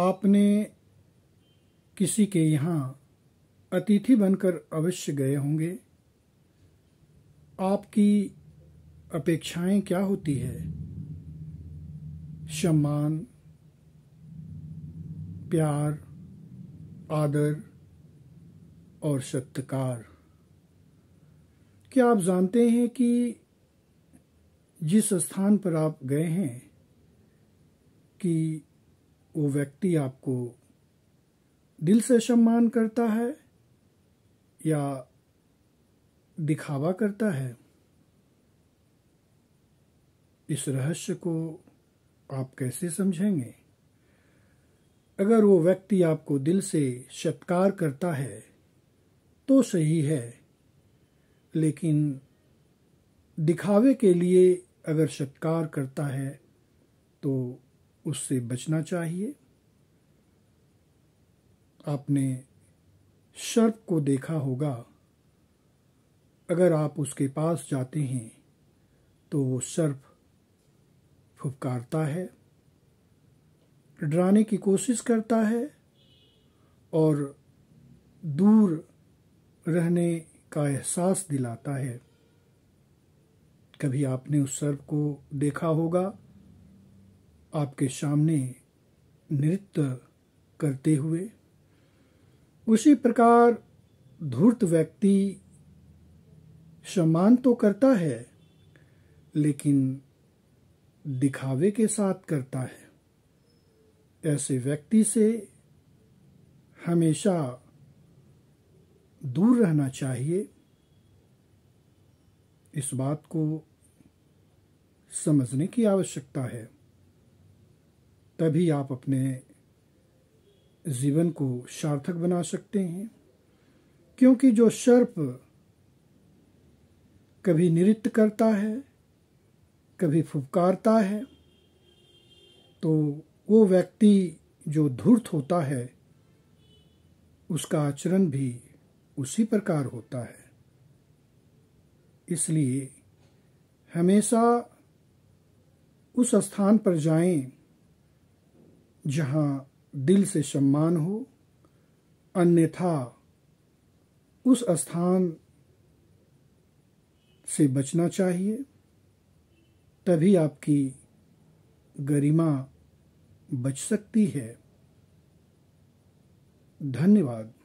आपने किसी के यहां अतिथि बनकर अवश्य गए होंगे आपकी अपेक्षाएं क्या होती है सम्मान प्यार आदर और सत्कार क्या आप जानते हैं कि जिस स्थान पर आप गए हैं कि वो व्यक्ति आपको दिल से सम्मान करता है या दिखावा करता है इस रहस्य को आप कैसे समझेंगे अगर वो व्यक्ति आपको दिल से सत्कार करता है तो सही है लेकिन दिखावे के लिए अगर सत्कार करता है तो उससे बचना चाहिए आपने सर्प को देखा होगा अगर आप उसके पास जाते हैं तो वो सर्फ फुफकारता है डराने की कोशिश करता है और दूर रहने का एहसास दिलाता है कभी आपने उस सर्प को देखा होगा आपके सामने नृत्य करते हुए उसी प्रकार धूर्त व्यक्ति सम्मान तो करता है लेकिन दिखावे के साथ करता है ऐसे व्यक्ति से हमेशा दूर रहना चाहिए इस बात को समझने की आवश्यकता है तभी आप अपने जीवन को सार्थक बना सकते हैं क्योंकि जो सर्प कभी नृत्य करता है कभी फुफकारता है तो वो व्यक्ति जो धूर्त होता है उसका आचरण भी उसी प्रकार होता है इसलिए हमेशा उस स्थान पर जाएं जहां दिल से सम्मान हो अन्यथा उस स्थान से बचना चाहिए तभी आपकी गरिमा बच सकती है धन्यवाद